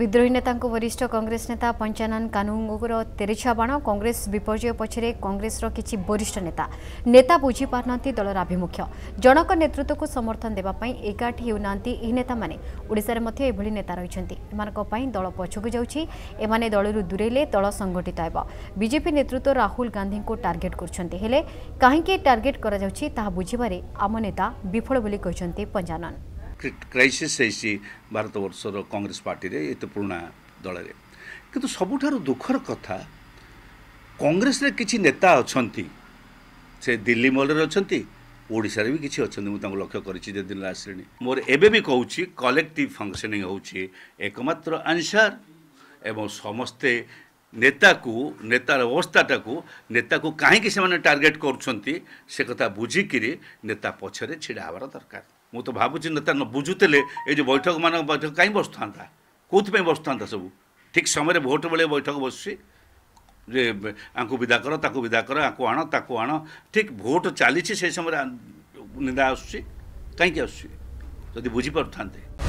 বিদ্রোহী নেতাঙ্কু বরিষ্ঠ কংগ্রেস নেতা পঞ্চানন কানুঙ্গুর তেরেছুয়া বাণ কংগ্রেস বিপর্যয় পছরে কংগ্রেসর কিছু বরিষ্ঠ নেতা নেতা না দলর আভিমুখ্য জনক নেতৃত্বকু সমর্থন দেওয়া একাঠি হেউ না এই নেতামানে ওড়শার মধ্যে এভাবে নেতা রয়েছেন এমানপাই দল পছকু যাচ্ছি এমানে দলর দূরেলে দল সংগঠিত হব বিজেপি নেতৃত্ব রাহুল গান্ধী টার্গেট করছেন হলে কাহিকি টার্গেট করা যাচ্ছে তাহা বুঝিবারে আম নেতা বিফল বলে কিন্তু পঞ্চানন କ୍ରାଇସିସ୍ ହେଇଛି ଭାରତବର୍ଷର କଂଗ୍ରେସ ପାର୍ଟିରେ ଏତେ ପୁରୁଣା ଦଳରେ କିନ୍ତୁ ସବୁଠାରୁ ଦୁଃଖର କଥା କଂଗ୍ରେସରେ କିଛି ନେତା ଅଛନ୍ତି ସେ ଦିଲ୍ଲୀ ମହଲରେ ଅଛନ୍ତି ଓଡ଼ିଶାରେ ବି କିଛି ଅଛନ୍ତି ମୁଁ ତାଙ୍କୁ ଲକ୍ଷ୍ୟ କରିଛି ଯେ ଦିନ ଆସିଲେଣି ମୋର ଏବେ ବି କହୁଛି କଲେକ୍ଟିଭ୍ ଫଙ୍କସନିଂ ହେଉଛି ଏକମାତ୍ର ଆନ୍ସାର୍ ଏବଂ ସମସ୍ତେ ନେତାକୁ ନେତାର ଅବସ୍ଥାଟାକୁ ନେତାକୁ କାହିଁକି ସେମାନେ ଟାର୍ଗେଟ୍ କରୁଛନ୍ତି ସେ କଥା ବୁଝିକିରି ନେତା ପଛରେ ଛିଡ଼ା ହେବାର ଦରକାର ମୁଁ ତ ଭାବୁଛି ନେତା ନ ବୁଝୁଥିଲେ ଏ ଯେଉଁ ବୈଠକମାନଙ୍କ ବୈଠକ କାହିଁ ବସୁଥାନ୍ତା କେଉଁଥିପାଇଁ ବସୁଥାନ୍ତା ସବୁ ଠିକ୍ ସମୟରେ ଭୋଟ୍ ବେଳେ ବୈଠକ ବସୁଛି ଯେ ଆଙ୍କୁ ବିଦା କର ତାକୁ ବିଦା କର ଆଙ୍କୁ ଆଣ ତାକୁ ଆଣ ଠିକ୍ ଭୋଟ୍ ଚାଲିଛି ସେହି ସମୟରେ ନିନ୍ଦା ଆସୁଛି କାହିଁକି ଆସୁଛି ଯଦି ବୁଝିପାରୁଥାନ୍ତେ